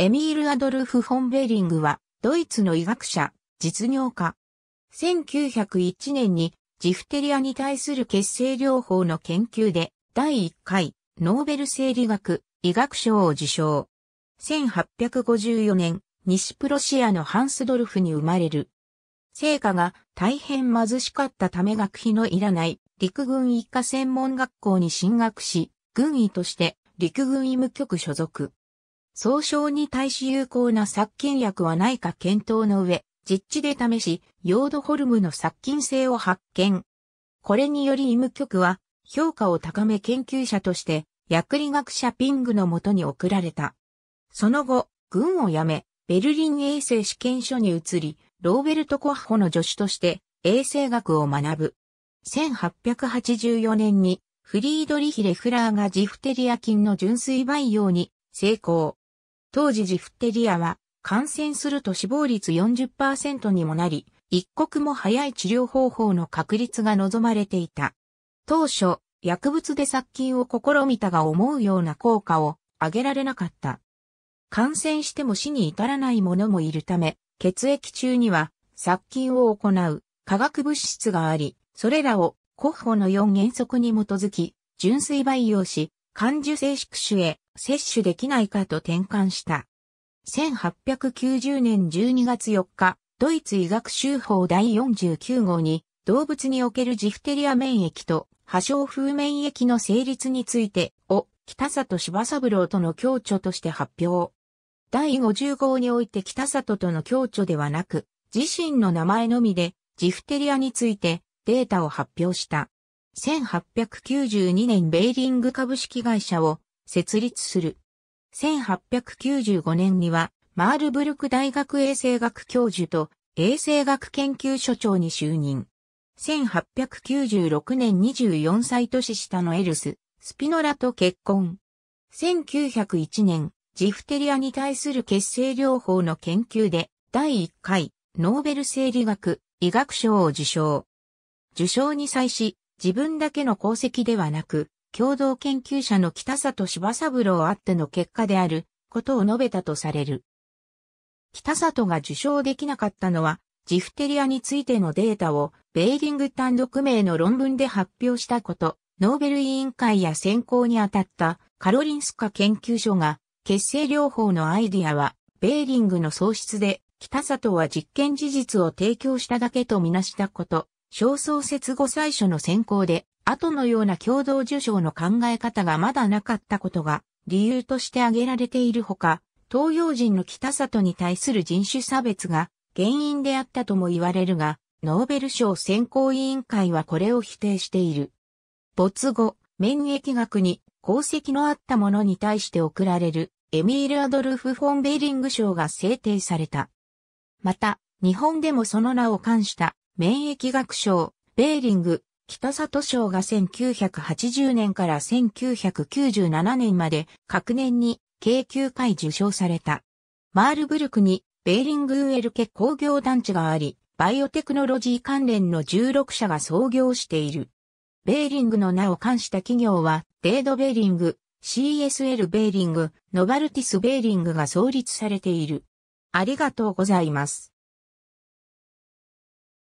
エミール・アドルフ・フォン・ベーリングは、ドイツの医学者、実業家。1901年に、ジフテリアに対する血清療法の研究で、第1回、ノーベル生理学、医学賞を受賞。1854年、西プロシアのハンスドルフに生まれる。成果が大変貧しかったため学費のいらない陸軍一家専門学校に進学し、軍医として陸軍医務局所属。総称に対し有効な殺菌薬はないか検討の上、実地で試し、ヨードホルムの殺菌性を発見。これにより医務局は、評価を高め研究者として、薬理学者ピングのもとに送られた。その後、軍を辞め、ベルリン衛生試験所に移り、ローベルト・コッホの助手として衛生学を学ぶ。1884年にフリードリヒ・レフラーがジフテリア菌の純粋培養に成功。当時ジフテリアは感染すると死亡率40%にもなり、一刻も早い治療方法の確立が望まれていた。当初、薬物で殺菌を試みたが思うような効果を上げられなかった。感染しても死に至らない者もいるため、血液中には殺菌を行う化学物質があり、それらをコッホの4原則に基づき、純粋培養し、感受性宿主へ接種できないかと転換した。1890年12月4日、ドイツ医学修法第49号に、動物におけるジフテリア免疫と破傷風免疫の成立についてを北里柴三郎との共著として発表。第50号において北里との共著ではなく、自身の名前のみでジフテリアについてデータを発表した。1892年ベイリング株式会社を設立する。1895年には、マールブルク大学衛生学教授と衛生学研究所長に就任。1896年24歳年下のエルス、スピノラと結婚。1901年、ジフテリアに対する血清療法の研究で、第1回、ノーベル生理学、医学賞を受賞。受賞に際し、自分だけの功績ではなく、共同研究者の北里柴三郎あっての結果であることを述べたとされる。北里が受賞できなかったのは、ジフテリアについてのデータをベーリング単独名の論文で発表したこと、ノーベル委員会や選考に当たったカロリンスカ研究所が、血清療法のアイディアは、ベーリングの喪失で、北里は実験事実を提供しただけとみなしたこと、焦燥節後最初の選考で、後のような共同受賞の考え方がまだなかったことが理由として挙げられているほか、東洋人の北里に対する人種差別が原因であったとも言われるが、ノーベル賞選考委員会はこれを否定している。没後、免疫学に功績のあったものに対して贈られるエミール・アドルフ・フォン・ベーリング賞が制定された。また、日本でもその名を冠した免疫学賞、ベーリング、北里省が1980年から1997年まで各年に京急会受賞された。マールブルクにベーリングウェルケ工業団地があり、バイオテクノロジー関連の16社が創業している。ベーリングの名を冠した企業は、デード・ベーリング、CSL ベーリング、ノバルティス・ベーリングが創立されている。ありがとうございます。